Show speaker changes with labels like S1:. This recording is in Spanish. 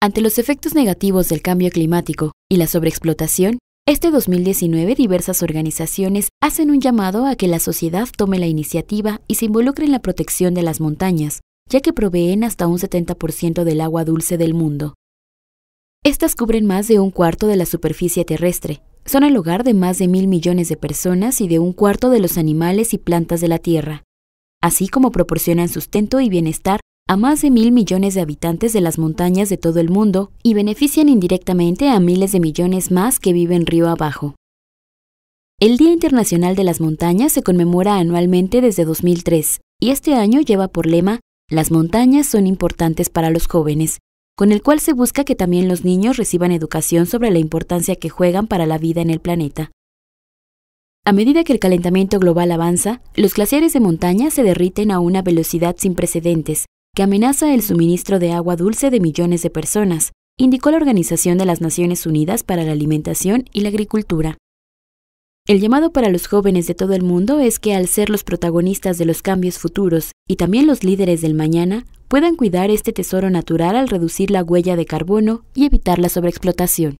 S1: Ante los efectos negativos del cambio climático y la sobreexplotación, este 2019 diversas organizaciones hacen un llamado a que la sociedad tome la iniciativa y se involucre en la protección de las montañas, ya que proveen hasta un 70% del agua dulce del mundo. Estas cubren más de un cuarto de la superficie terrestre, son el hogar de más de mil millones de personas y de un cuarto de los animales y plantas de la Tierra, así como proporcionan sustento y bienestar a más de mil millones de habitantes de las montañas de todo el mundo y benefician indirectamente a miles de millones más que viven río abajo. El Día Internacional de las Montañas se conmemora anualmente desde 2003 y este año lleva por lema Las montañas son importantes para los jóvenes, con el cual se busca que también los niños reciban educación sobre la importancia que juegan para la vida en el planeta. A medida que el calentamiento global avanza, los glaciares de montaña se derriten a una velocidad sin precedentes que amenaza el suministro de agua dulce de millones de personas, indicó la Organización de las Naciones Unidas para la Alimentación y la Agricultura. El llamado para los jóvenes de todo el mundo es que al ser los protagonistas de los cambios futuros y también los líderes del mañana, puedan cuidar este tesoro natural al reducir la huella de carbono y evitar la sobreexplotación.